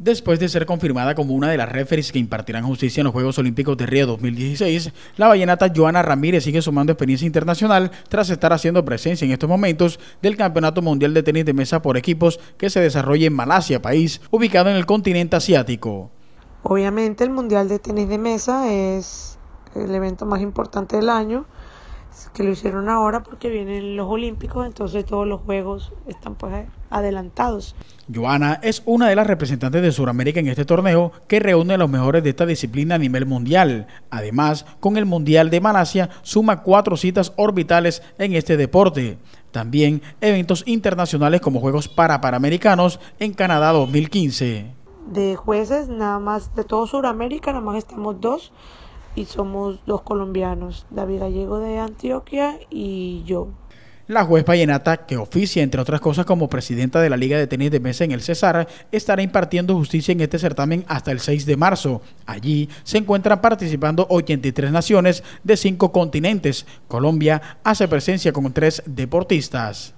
Después de ser confirmada como una de las referees que impartirán justicia en los Juegos Olímpicos de Río 2016, la vallenata Joana Ramírez sigue sumando experiencia internacional tras estar haciendo presencia en estos momentos del Campeonato Mundial de Tenis de Mesa por Equipos que se desarrolla en Malasia, país ubicado en el continente asiático. Obviamente el Mundial de Tenis de Mesa es el evento más importante del año que lo hicieron ahora porque vienen los Olímpicos, entonces todos los juegos están pues adelantados. Joana es una de las representantes de Sudamérica en este torneo que reúne a los mejores de esta disciplina a nivel mundial. Además, con el Mundial de Malasia suma cuatro citas orbitales en este deporte. También eventos internacionales como Juegos para Panamericanos en Canadá 2015. De jueces, nada más de todo Sudamérica, nada más estamos dos y somos dos colombianos, David Gallego de Antioquia y yo. La juez Vallenata, que oficia entre otras cosas como presidenta de la Liga de Tenis de Mesa en el Cesar, estará impartiendo justicia en este certamen hasta el 6 de marzo. Allí se encuentran participando 83 naciones de cinco continentes. Colombia hace presencia con tres deportistas.